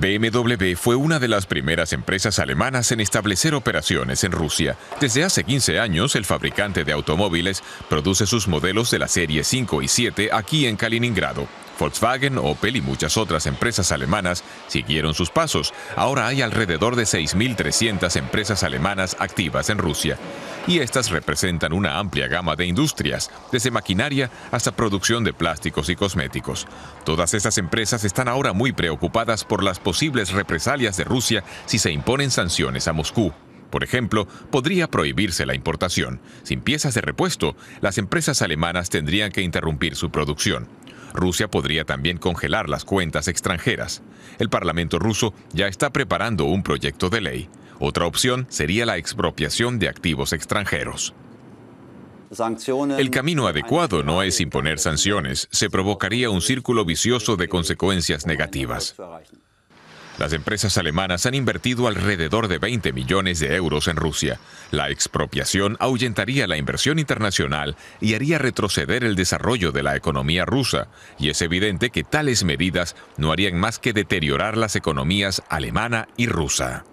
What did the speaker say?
BMW fue una de las primeras empresas alemanas en establecer operaciones en Rusia. Desde hace 15 años, el fabricante de automóviles produce sus modelos de la serie 5 y 7 aquí en Kaliningrado. Volkswagen, Opel y muchas otras empresas alemanas siguieron sus pasos. Ahora hay alrededor de 6.300 empresas alemanas activas en Rusia. Y estas representan una amplia gama de industrias, desde maquinaria hasta producción de plásticos y cosméticos. Todas estas empresas están ahora muy preocupadas por las posibles represalias de Rusia si se imponen sanciones a Moscú. Por ejemplo, podría prohibirse la importación. Sin piezas de repuesto, las empresas alemanas tendrían que interrumpir su producción. Rusia podría también congelar las cuentas extranjeras. El Parlamento ruso ya está preparando un proyecto de ley. Otra opción sería la expropiación de activos extranjeros. El camino adecuado no es imponer sanciones, se provocaría un círculo vicioso de consecuencias negativas. Las empresas alemanas han invertido alrededor de 20 millones de euros en Rusia. La expropiación ahuyentaría la inversión internacional y haría retroceder el desarrollo de la economía rusa, y es evidente que tales medidas no harían más que deteriorar las economías alemana y rusa.